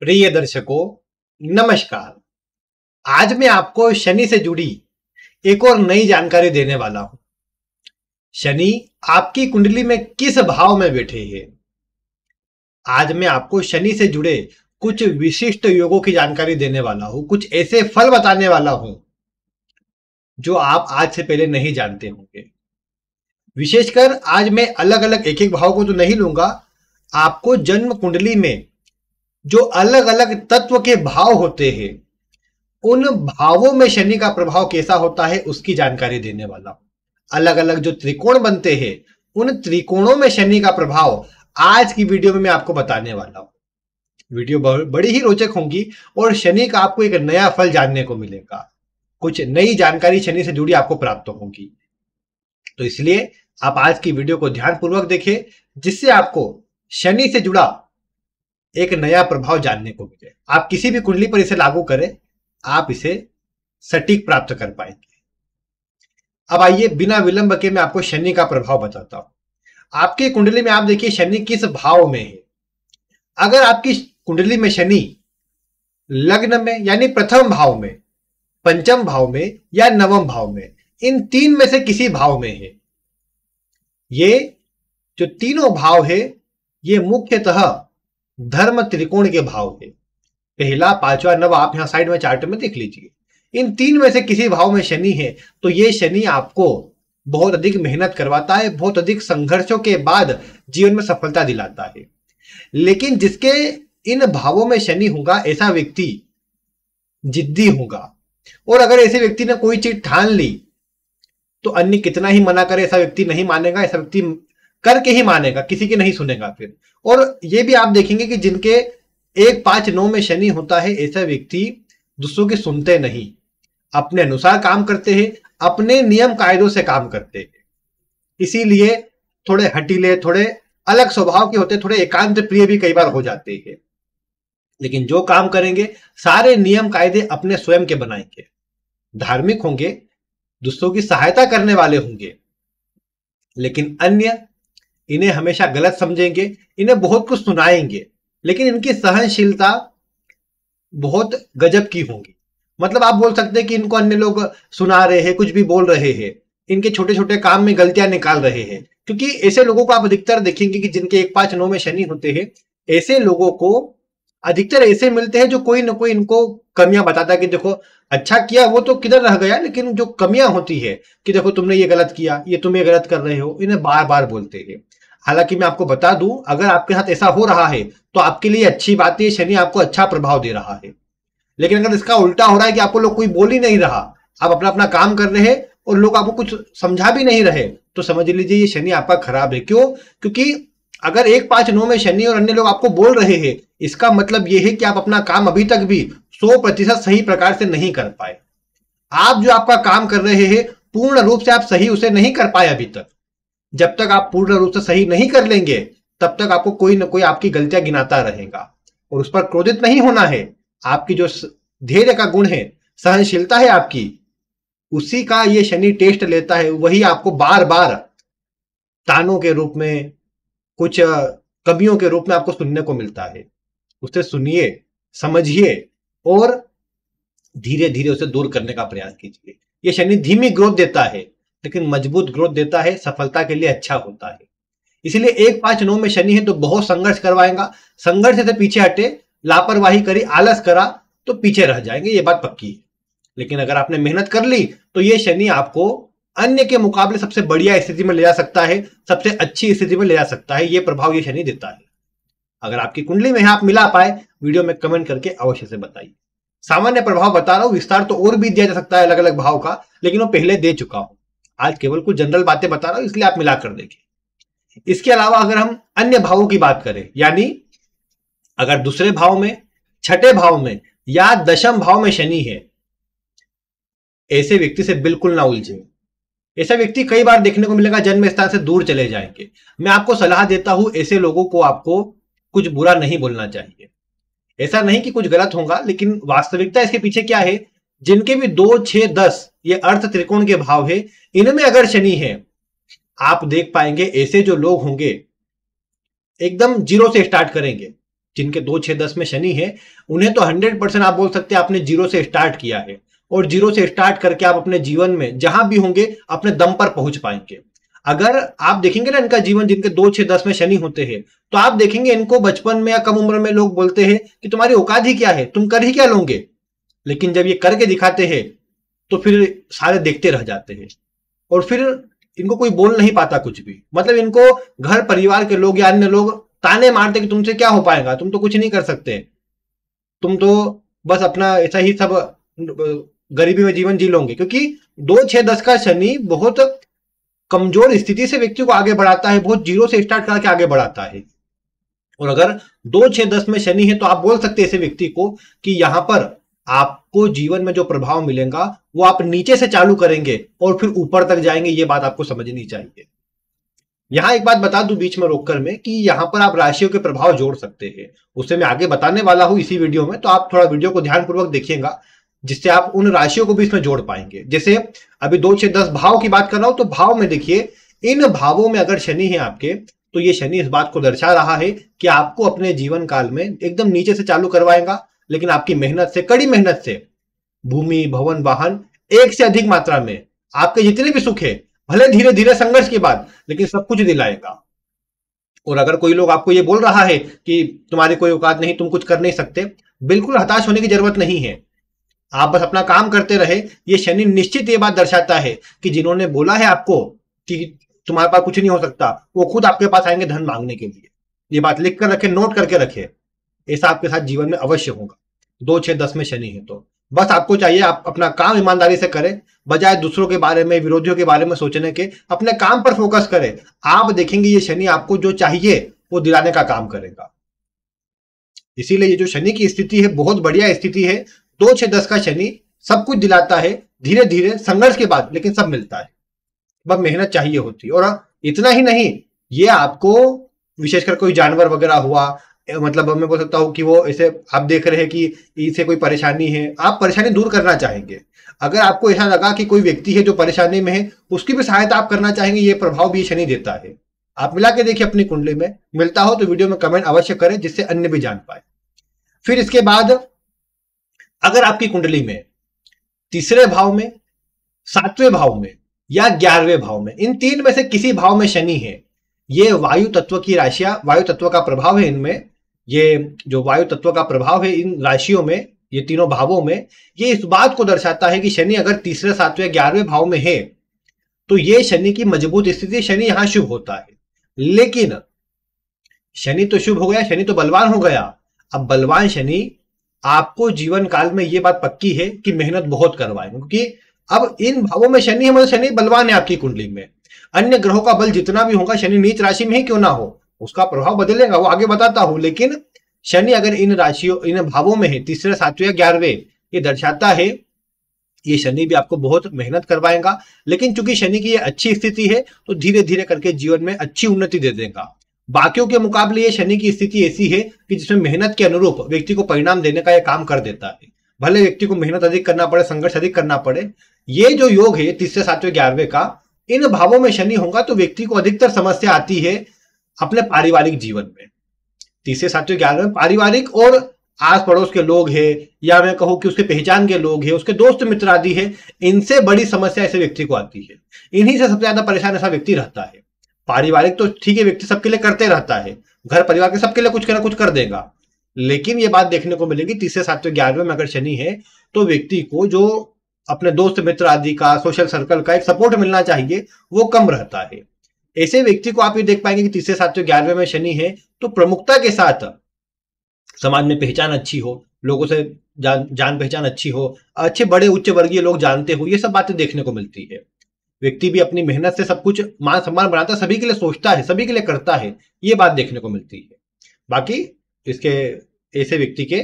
प्रिय दर्शकों नमस्कार आज मैं आपको शनि से जुड़ी एक और नई जानकारी देने वाला हूं शनि आपकी कुंडली में किस भाव में बैठे है आज मैं आपको शनि से जुड़े कुछ विशिष्ट योगों की जानकारी देने वाला हूं कुछ ऐसे फल बताने वाला हूं जो आप आज से पहले नहीं जानते होंगे विशेषकर आज मैं अलग अलग एक एक भाव को तो नहीं लूंगा आपको जन्म कुंडली में जो अलग अलग तत्व के भाव होते हैं उन भावों में शनि का प्रभाव कैसा होता है उसकी जानकारी देने वाला हूं अलग अलग जो त्रिकोण बनते हैं उन त्रिकोणों में शनि का प्रभाव आज की वीडियो में मैं आपको बताने वाला हूं वीडियो बड़ी ही रोचक होंगी और शनि का आपको एक नया फल जानने को मिलेगा कुछ नई जानकारी शनि से जुड़ी आपको प्राप्त होगी तो इसलिए आप आज की वीडियो को ध्यानपूर्वक देखें जिससे आपको शनि से जुड़ा एक नया प्रभाव जानने को मिले आप किसी भी कुंडली पर इसे लागू करें आप इसे सटीक प्राप्त कर पाएंगे अब आइए बिना विलंब के मैं आपको शनि का प्रभाव बताता हूं आपकी कुंडली में आप देखिए शनि किस भाव में है अगर आपकी कुंडली में शनि लग्न में यानी प्रथम भाव में पंचम भाव में या नवम भाव में इन तीन में से किसी भाव में है ये जो तीनों भाव है ये मुख्यतः धर्म त्रिकोण के भाव है पहला पांचवा नव आप यहां साइड में चार्ट में देख लीजिए इन तीन में से किसी भाव में शनि है तो ये शनि आपको बहुत अधिक मेहनत करवाता है बहुत अधिक संघर्षों के बाद जीवन में सफलता दिलाता है लेकिन जिसके इन भावों में शनि होगा ऐसा व्यक्ति जिद्दी होगा और अगर ऐसे व्यक्ति ने कोई चीज ठान ली तो अन्य कितना ही मना करे ऐसा व्यक्ति नहीं मानेगा ऐसा व्यक्ति करके ही मानेगा किसी की नहीं सुनेगा फिर और ये भी आप देखेंगे कि जिनके एक पांच नौ में शनि होता है ऐसा व्यक्ति दूसरों की सुनते नहीं अपने अनुसार काम करते हैं अपने नियम कायदों से काम करते हैं इसीलिए थोड़े हटीले थोड़े अलग स्वभाव के होते थोड़े एकांत प्रिय भी कई बार हो जाते हैं लेकिन जो काम करेंगे सारे नियम कायदे अपने स्वयं के बनाएंगे धार्मिक होंगे दूसरों की सहायता करने वाले होंगे लेकिन अन्य इन्हें हमेशा गलत समझेंगे इन्हें बहुत कुछ सुनाएंगे लेकिन इनकी सहनशीलता बहुत गजब की होगी मतलब आप बोल सकते हैं कि इनको अन्य लोग सुना रहे हैं कुछ भी बोल रहे हैं इनके छोटे छोटे काम में गलतियां निकाल रहे हैं क्योंकि ऐसे लोगों को आप अधिकतर देखेंगे कि जिनके एक पांच नौ में शनि होते हैं ऐसे लोगों को अधिकतर ऐसे मिलते हैं जो कोई ना कोई इनको कमियां बताता है कि देखो अच्छा किया वो तो किधर रह गया लेकिन जो कमियां होती है कि देखो तुमने ये गलत किया ये तुम ये गलत कर रहे हो इन्हें बार बार बोलते हैं हालांकि मैं आपको बता दूं अगर आपके साथ ऐसा हो रहा है तो आपके लिए अच्छी बात है शनि आपको अच्छा प्रभाव दे रहा है लेकिन अगर इसका उल्टा हो रहा है कि आपको लोग कोई बोल ही नहीं रहा आप अपना अपना काम कर रहे हैं और लोग आपको कुछ समझा भी नहीं रहे तो समझ लीजिए ये शनि आपका खराब है क्यों क्योंकि अगर एक पांच नौ में शनि और अन्य लोग आपको बोल रहे हैं इसका मतलब यह है कि आप अपना काम अभी तक भी सौ प्रतिशत सही प्रकार से नहीं कर पाए आप जो आपका काम कर रहे हैं पूर्ण रूप से आप सही उसे नहीं कर पाए अभी तक जब तक आप पूर्ण रूप से सही नहीं कर लेंगे तब तक आपको कोई ना कोई आपकी गलतियां गिनाता रहेगा और उस पर क्रोधित नहीं होना है आपकी जो धैर्य का गुण है सहनशीलता है आपकी उसी का ये शनि टेस्ट लेता है वही आपको बार बार तानों के रूप में कुछ कमियों के रूप में आपको सुनने को मिलता है उसे सुनिए समझिए और धीरे धीरे उसे दूर करने का प्रयास कीजिए ये शनि धीमी ग्रोथ देता है लेकिन मजबूत ग्रोथ देता है सफलता के लिए अच्छा होता है इसलिए एक पांच नौ में शनि है तो बहुत संघर्ष करवाएगा संघर्ष से पीछे हटे लापरवाही करी आलस करा तो पीछे रह जाएंगे ये बात पक्की है लेकिन अगर आपने मेहनत कर ली तो ये शनि आपको अन्य के मुकाबले सबसे बढ़िया स्थिति में ले जा सकता है सबसे अच्छी स्थिति में ले जा सकता है ये प्रभाव ये शनि देता है अगर आपकी कुंडली में आप मिला पाए वीडियो में कमेंट करके अवश्य से बताइए सामान्य प्रभाव बता रहा हूं विस्तार तो और भी दिया जा सकता है अलग अलग भाव का लेकिन वो पहले दे चुका हूं आज केवल कुछ जनरल बातें बता रहा हूं इसलिए आप मिलाकर देखिए इसके अलावा अगर हम अन्य भावों की बात करें यानी अगर दूसरे भाव में छठे भाव में या दशम भाव में शनि है ऐसे व्यक्ति से बिल्कुल ना उलझे ऐसा व्यक्ति कई बार देखने को मिलेगा जन्म स्थान से दूर चले जाएंगे मैं आपको सलाह देता हूं ऐसे लोगों को आपको कुछ बुरा नहीं बोलना चाहिए ऐसा नहीं कि कुछ गलत होगा लेकिन वास्तविकता इसके पीछे क्या है जिनके भी दो छह दस ये अर्थ त्रिकोण के भाव है इनमें अगर शनि है आप देख पाएंगे ऐसे जो लोग होंगे एकदम जीरो से स्टार्ट करेंगे जिनके दो छह दस में शनि है उन्हें तो हंड्रेड परसेंट आप बोल सकते हैं आपने जीरो से स्टार्ट किया है और जीरो से स्टार्ट करके आप अपने जीवन में जहां भी होंगे अपने दम पर पहुंच पाएंगे अगर आप देखेंगे ना इनका जीवन जिनके दो छह दस में शनि होते हैं तो आप देखेंगे इनको बचपन में या कम उम्र में लोग बोलते हैं कि तुम्हारी औकात ही क्या है तुम कर ही क्या लोगे लेकिन जब ये करके दिखाते हैं तो फिर सारे देखते रह जाते हैं और फिर इनको कोई बोल नहीं पाता कुछ भी मतलब इनको घर परिवार के लोग या अन्य लोग ताने मारते कि तुमसे क्या हो पाएगा तुम तो कुछ नहीं कर सकते तुम तो बस अपना ऐसा ही सब गरीबी में जीवन जी लोगे क्योंकि दो छह दस का शनि बहुत कमजोर स्थिति से व्यक्ति को आगे बढ़ाता है बहुत जीरो से स्टार्ट करके आगे बढ़ाता है और अगर दो छह दस में शनि है तो आप बोल सकते हैं ऐसे व्यक्ति को कि यहां पर आप आपको जीवन में जो प्रभाव मिलेगा वो आप नीचे से चालू करेंगे और फिर ऊपर तक जाएंगे ये बात आपको समझनी चाहिए यहां एक बात बता दू बीच में रोककर में कि यहां पर आप राशियों के प्रभाव जोड़ सकते हैं उसे मैं आगे बताने वाला हूं इसी वीडियो में तो आप थोड़ा वीडियो को ध्यानपूर्वक देखिएगा जिससे आप उन राशियों को भी इसमें जोड़ पाएंगे जैसे अभी दो छह दस भाव की बात कर रहा हूं तो भाव में देखिए इन भावों में अगर शनि है आपके तो ये शनि इस बात को दर्शा रहा है कि आपको अपने जीवन काल में एकदम नीचे से चालू करवाएगा लेकिन आपकी मेहनत से कड़ी मेहनत से भूमि भवन वाहन एक से अधिक मात्रा में आपके जितने भी सुख है भले धीरे धीरे संघर्ष के बाद लेकिन सब कुछ दिलाएगा और अगर कोई लोग आपको ये बोल रहा है कि तुम्हारी कोई औकात नहीं तुम कुछ कर नहीं सकते बिल्कुल हताश होने की जरूरत नहीं है आप बस अपना काम करते रहे ये शनि निश्चित ये बात दर्शाता है कि जिन्होंने बोला है आपको कि तुम्हारे पास कुछ नहीं हो सकता वो खुद आपके पास आएंगे धन मांगने के लिए ये बात लिख कर रखे नोट करके रखे ऐसा आपके साथ जीवन में अवश्य होगा दो छह दस में शनि है तो बस आपको चाहिए आप अपना काम ईमानदारी से करें बजाय दूसरों के बारे में विरोधियों के बारे में सोचने के अपने काम पर फोकस करें आप देखेंगे ये शनि आपको जो चाहिए वो दिलाने का काम करेगा इसीलिए ये जो शनि की स्थिति है बहुत बढ़िया स्थिति है दो छह दस का शनि सब कुछ दिलाता है धीरे धीरे संघर्ष के बाद लेकिन सब मिलता है बस मेहनत चाहिए होती और हाँ, इतना ही नहीं ये आपको विशेषकर कोई जानवर वगैरह हुआ मतलब मैं बोल सकता हूँ कि वो ऐसे आप देख रहे हैं कि इसे कोई परेशानी है आप परेशानी दूर करना चाहेंगे अगर आपको ऐसा लगा कि कोई व्यक्ति है जो परेशानी में है उसकी भी सहायता आप करना चाहेंगे ये प्रभाव भी शनि देता है आप मिला के देखिए अपनी कुंडली में मिलता हो तो वीडियो में कमेंट अवश्य करें जिससे अन्य भी जान पाए फिर इसके बाद अगर आपकी कुंडली में तीसरे भाव में सातवें भाव में या ग्यारहवें भाव में इन तीन में से किसी भाव में शनि है ये वायु तत्व की राशियां वायु तत्व का प्रभाव है इनमें ये जो वायु तत्व का प्रभाव है इन राशियों में ये तीनों भावों में ये इस बात को दर्शाता है कि शनि अगर तीसरे सातवें ग्यारहवें भाव में है तो ये शनि की मजबूत स्थिति शनि यहां शुभ होता है लेकिन शनि तो शुभ हो गया शनि तो बलवान हो गया अब बलवान शनि आपको जीवन काल में ये बात पक्की है कि मेहनत बहुत करवाए क्योंकि अब इन भावों में शनि है मतलब शनि बलवान है आपकी कुंडली में अन्य ग्रहों का बल जितना भी होगा शनि नीच राशि में ही क्यों ना हो उसका प्रभाव बदलेगा वो आगे बताता हूं लेकिन शनि अगर इन राशियों इन भावों में है तीसरे सातवें या ग्यारहवें ये दर्शाता है ये शनि भी आपको बहुत मेहनत करवाएगा लेकिन चूंकि शनि की ये अच्छी स्थिति है तो धीरे धीरे करके जीवन में अच्छी उन्नति दे देगा बाकियों के मुकाबले ये शनि की स्थिति ऐसी है कि जिसमें मेहनत के अनुरूप व्यक्ति को परिणाम देने का यह काम कर देता है भले व्यक्ति को मेहनत अधिक करना पड़े संघर्ष अधिक करना पड़े ये जो योग है तीसरे सातवें ग्यारहवें का इन भावों में शनि होगा तो व्यक्ति को अधिकतर समस्या आती है अपने पारिवारिक जीवन में तीसरे सातवें ग्यारहवें पारिवारिक और आस पड़ोस के लोग हैं या मैं कहूँ कि उसके पहचान के लोग हैं उसके दोस्त मित्र आदि है इनसे बड़ी समस्या ऐसे व्यक्ति को आती है इन्हीं से सबसे ज्यादा परेशान ऐसा व्यक्ति रहता है पारिवारिक तो ठीक है व्यक्ति सबके लिए करते रहता है घर परिवार के सबके लिए कुछ ना कुछ कर देगा लेकिन ये बात देखने को मिलेगी तीसरे सातवें ग्यारहवें में अगर शनि है तो व्यक्ति को जो अपने दोस्त मित्र आदि का सोशल सर्कल का एक सपोर्ट मिलना चाहिए वो कम रहता है ऐसे व्यक्ति को आप ये देख पाएंगे कि तीसरे साथ जो ग्यारहवें में शनि है तो प्रमुखता के साथ समाज में पहचान अच्छी हो लोगों से जान जान पहचान अच्छी हो अच्छे बड़े उच्च वर्गीय लोग जानते हो ये सब बातें देखने को मिलती है व्यक्ति भी अपनी मेहनत से सब कुछ मान सम्मान बनाता सभी के लिए सोचता है सभी के लिए करता है ये बात देखने को मिलती है बाकी इसके ऐसे व्यक्ति के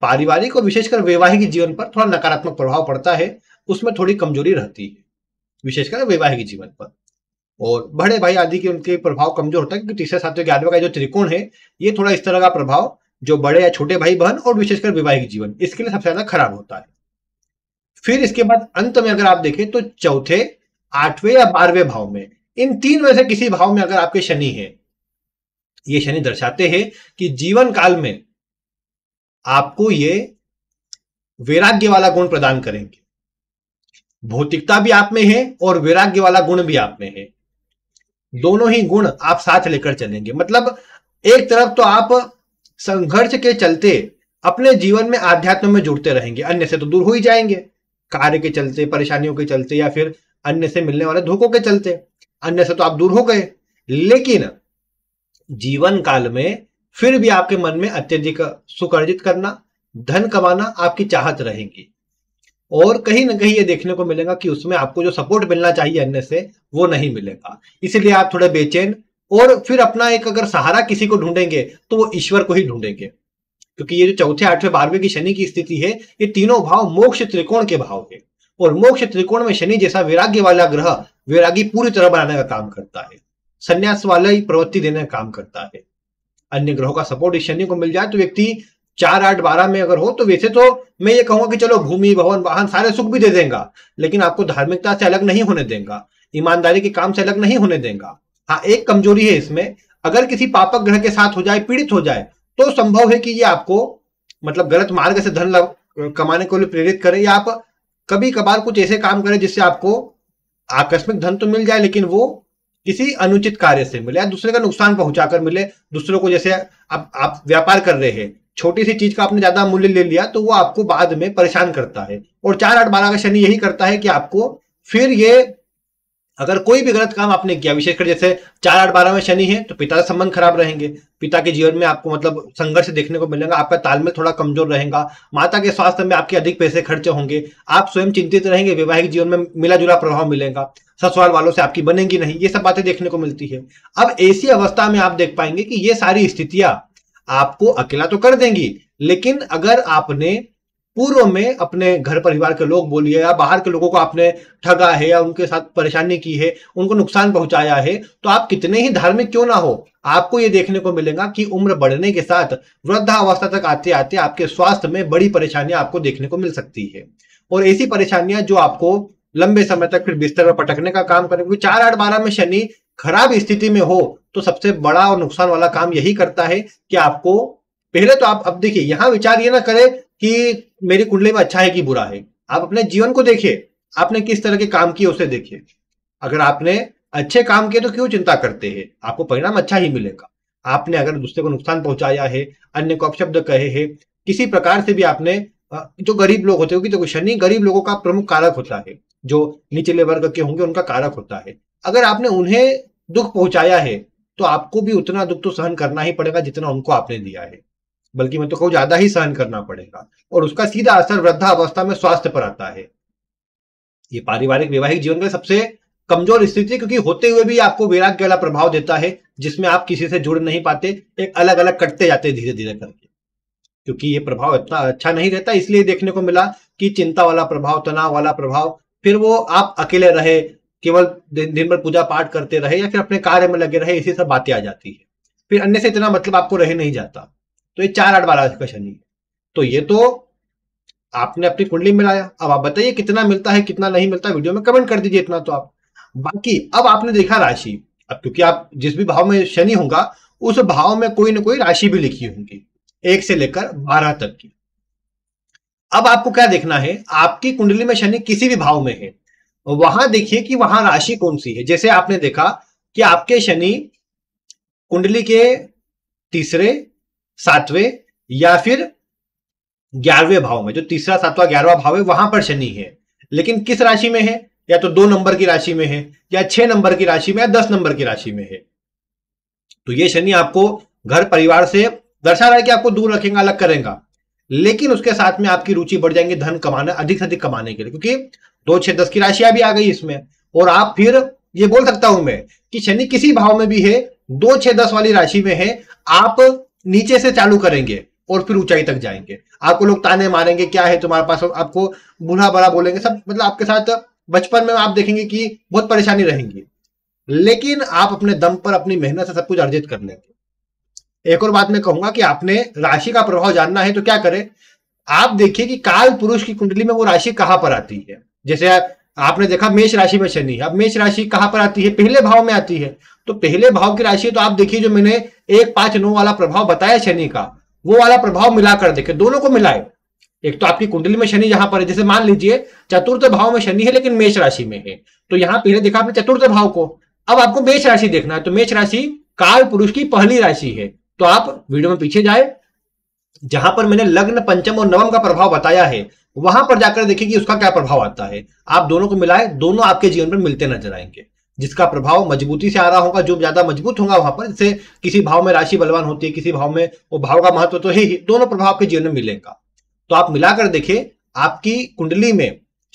पारिवारिक और विशेषकर वैवाहिक जीवन पर थोड़ा नकारात्मक प्रभाव पड़ता है उसमें थोड़ी कमजोरी रहती है विशेषकर वैवाहिक जीवन पर और बड़े भाई आदि के उनके प्रभाव कमजोर होता है क्योंकि तीसरे सातवें ग्यारहवें का जो त्रिकोण है ये थोड़ा इस तरह का प्रभाव जो बड़े या छोटे भाई बहन और विशेषकर वैवाहिक जीवन इसके लिए सबसे ज्यादा खराब होता है फिर इसके बाद अंत में अगर आप देखें तो चौथे आठवें या बारहवें भाव में इन तीन में से किसी भाव में अगर आपके शनि है ये शनि दर्शाते हैं कि जीवन काल में आपको ये वैराग्य वाला गुण प्रदान करेंगे भौतिकता भी आप में है और वैराग्य वाला गुण भी आप में है दोनों ही गुण आप साथ लेकर चलेंगे मतलब एक तरफ तो आप संघर्ष के चलते अपने जीवन में आध्यात्म में जुड़ते रहेंगे अन्य से तो दूर हो ही जाएंगे कार्य के चलते परेशानियों के चलते या फिर अन्य से मिलने वाले धोखों के चलते अन्य से तो आप दूर हो गए लेकिन जीवन काल में फिर भी आपके मन में अत्यधिक सुख अर्जित करना धन कमाना आपकी चाहत रहेगी और कहीं ना कहीं ये देखने को मिलेगा कि उसमें आपको जो सपोर्ट मिलना चाहिए अन्य से वो नहीं मिलेगा इसीलिए आप थोड़े बेचैन और फिर अपना एक अगर सहारा किसी को ढूंढेंगे तो वो ईश्वर को ही ढूंढेंगे क्योंकि ये जो चौथे आठवें बारहवें की शनि की स्थिति है ये तीनों भाव मोक्ष त्रिकोण के भाव है और मोक्ष त्रिकोण में शनि जैसा वैराग्य वाला ग्रह वैरागी पूरी तरह बनाने का काम करता है संन्यास वाला ही प्रवृत्ति देने का काम करता है अन्य ग्रहों का सपोर्ट इस शनि को मिल जाए तो व्यक्ति चार आठ बारह में अगर हो तो वैसे तो मैं ये कहूंगा कि चलो भूमि भवन वाहन सारे सुख भी दे देगा लेकिन आपको धार्मिकता से अलग नहीं होने देगा ईमानदारी के काम से अलग नहीं होने देगा हाँ एक कमजोरी है इसमें अगर किसी पापक ग्रह के साथ हो जाए पीड़ित हो जाए तो संभव है कि ये आपको मतलब गलत मार्ग से धन कमाने को लिए प्रेरित करे या आप कभी कभार कुछ ऐसे काम करें जिससे आपको आकस्मिक धन तो मिल जाए लेकिन वो किसी अनुचित कार्य से मिले या दूसरे का नुकसान पहुंचाकर मिले दूसरों को जैसे आप आप व्यापार कर रहे हैं छोटी सी चीज का आपने ज्यादा मूल्य ले लिया तो वो आपको बाद में परेशान करता है और चार आठ बारह का शनि यही करता है कि आपको फिर ये अगर कोई भी गलत काम आपने किया विशेषकर जैसे चार आठ बारह में शनि है तो पिता से संबंध खराब रहेंगे पिता के जीवन में आपको मतलब संघर्ष देखने को मिलेगा आपका तालमेल थोड़ा कमजोर रहेगा माता के स्वास्थ्य में आपके अधिक पैसे खर्च होंगे आप स्वयं चिंतित रहेंगे वैवाहिक जीवन में मिला जुला प्रभाव मिलेगा ससुराल वालों से आपकी बनेगी नहीं ये सब बातें देखने को मिलती है अब ऐसी अवस्था में आप देख पाएंगे कि ये सारी स्थितियां आपको अकेला तो कर देंगी लेकिन अगर आपने पूर्व में अपने घर परिवार के लोग बोलिए या बाहर के लोगों को आपने ठगा है या उनके साथ परेशानी की है उनको नुकसान पहुंचाया है तो आप कितने ही धार्मिक क्यों ना हो आपको ये देखने को मिलेगा कि उम्र बढ़ने के साथ वृद्धावस्था तक आते आते आपके स्वास्थ्य में बड़ी परेशानियां आपको देखने को मिल सकती है और ऐसी परेशानियां जो आपको लंबे समय तक फिर बिस्तर पर पटकने का काम करेंगे चार आठ बारह में शनि खराब स्थिति में हो तो सबसे बड़ा और नुकसान वाला काम यही करता है कि आपको पहले तो आप अब देखिए यहां विचार ये ना करें कि मेरी कुंडली में अच्छा है कि बुरा है आप अपने जीवन को देखिए आपने किस तरह के काम किए उसे देखिए अगर आपने अच्छे काम किए तो क्यों चिंता करते हैं आपको परिणाम अच्छा ही मिलेगा आपने अगर दूसरे को नुकसान पहुंचाया है अन्य को अपशब्द कहे है किसी प्रकार से भी आपने जो गरीब लोग होते हैं क्योंकि देखो शनि गरीब लोगों का प्रमुख कारक होता है जो निचले वर्ग के होंगे उनका कारक होता है अगर आपने उन्हें दुख पहुंचाया है तो आपको भी उतना दुख तो सहन करना ही पड़ेगा जितना उनको आपने दिया है बल्कि मैं तो कहूँ ज्यादा ही सहन करना पड़ेगा और उसका सीधा असर वृद्धावस्था में स्वास्थ्य पर आता है ये पारिवारिक वैवाहिक जीवन का सबसे कमजोर स्थिति क्योंकि होते हुए भी आपको वैराग्य वाला प्रभाव देता है जिसमें आप किसी से जुड़ नहीं पाते एक अलग अलग कटते जाते धीरे धीरे करके क्योंकि ये प्रभाव इतना अच्छा नहीं रहता इसलिए देखने को मिला कि चिंता वाला प्रभाव तनाव वाला प्रभाव फिर वो आप अकेले रहे केवल दिन भर पूजा पाठ करते रहे या फिर अपने कार्य में लगे रहे इसी सब बातें आ जाती है फिर अन्य से इतना मतलब आपको रह नहीं जाता तो ये चार आठ बारह का शनि तो ये तो आपने अपनी कुंडली में लाया अब आप बताइए कितना मिलता है कितना नहीं मिलता वीडियो में कमेंट कर दीजिए इतना तो आप बाकी अब आपने देखा राशि अब क्योंकि आप जिस भी भाव में शनि होगा उस भाव में कोई ना कोई राशि भी लिखी होगी एक से लेकर बारह तक की अब आपको क्या देखना है आपकी कुंडली में शनि किसी भी भाव में है वहां देखिए कि वहां राशि कौन सी है जैसे आपने देखा कि आपके शनि कुंडली के तीसरे सातवें या फिर ग्यारहवें भाव में जो तीसरा सातवां ग्यारहवा भाव है वहां पर शनि है लेकिन किस राशि में है या तो दो नंबर की राशि में है या छह नंबर की राशि में या दस नंबर की राशि में है तो ये शनि आपको घर परिवार से दर्शा रहा है कि आपको दूर रखेंगे अलग करेगा लेकिन उसके साथ में आपकी रुचि बढ़ जाएंगी धन कमाना अधिक से अधिक कमाने के लिए क्योंकि दो छह दस की राशियां भी आ गई इसमें और आप फिर ये बोल सकता हूं मैं कि शनि किसी भाव में भी है दो छह दस वाली राशि में है आप नीचे से चालू करेंगे और फिर ऊंचाई तक जाएंगे आपको लोग ताने मारेंगे क्या है तुम्हारे पास आपको बुढ़ा बड़ा बोलेंगे सब मतलब आपके साथ बचपन में आप देखेंगे कि बहुत परेशानी रहेंगी लेकिन आप अपने दम पर अपनी मेहनत से सब कुछ अर्जित कर लेंगे एक और बात मैं कहूंगा कि आपने राशि का प्रभाव जानना है तो क्या करें आप देखिए कि काल पुरुष की कुंडली में वो राशि कहां पर आती है जैसे आपने देखा मेष राशि में शनि अब मेष राशि कहाँ पर आती है पहले भाव में आती है तो पहले भाव की राशि तो आप देखिए जो मैंने एक पांच नौ वाला प्रभाव बताया शनि का वो वाला प्रभाव मिलाकर देखे दोनों को मिलाए एक तो आपकी कुंडली में शनि यहां पर है जैसे मान लीजिए चतुर्थ भाव में शनि है लेकिन मेष राशि में है तो यहाँ पहले देखा आपने चतुर्थ भाव को अब आपको मेष राशि देखना है तो मेष राशि काल पुरुष की पहली राशि है तो आप वीडियो में पीछे जाए जहां पर मैंने लग्न पंचम और नवम का प्रभाव बताया है वहां पर जाकर देखिए कि उसका क्या प्रभाव आता है आप दोनों को मिलाए दोनों आपके जीवन में मिलते नजर आएंगे जिसका प्रभाव मजबूती से आ रहा होगा जो ज्यादा मजबूत होगा वहां पर जैसे किसी भाव में राशि बलवान होती है किसी भाव में वो भाव का महत्व तो है ही दोनों प्रभाव आपके जीवन में मिलेगा तो आप मिलाकर देखिए आपकी कुंडली में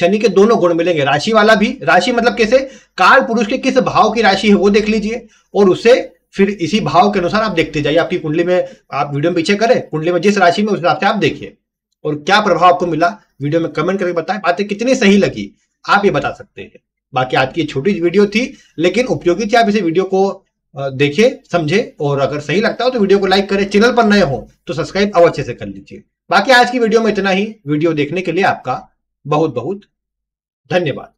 शनि के दोनों गुण मिलेंगे राशि वाला भी राशि मतलब कैसे काल पुरुष के किस भाव की राशि है वो देख लीजिए और उसे फिर इसी भाव के अनुसार आप देखते जाइए आपकी कुंडली में आप वीडियो में पीछे करें कुंडली में जिस राशि में उस हिसाब से आप देखिए और क्या प्रभाव आपको मिला वीडियो में कमेंट करके बताएं बातें कितनी सही लगी आप ये बता सकते हैं बाकी आज की छोटी वीडियो थी लेकिन उपयोगी थी आप इसे वीडियो को देखिए समझे और अगर सही लगता हो तो वीडियो को लाइक करें चैनल पर नए हो तो सब्सक्राइब अवश्य से कर लीजिए बाकी आज की वीडियो में इतना ही वीडियो देखने के लिए आपका बहुत बहुत धन्यवाद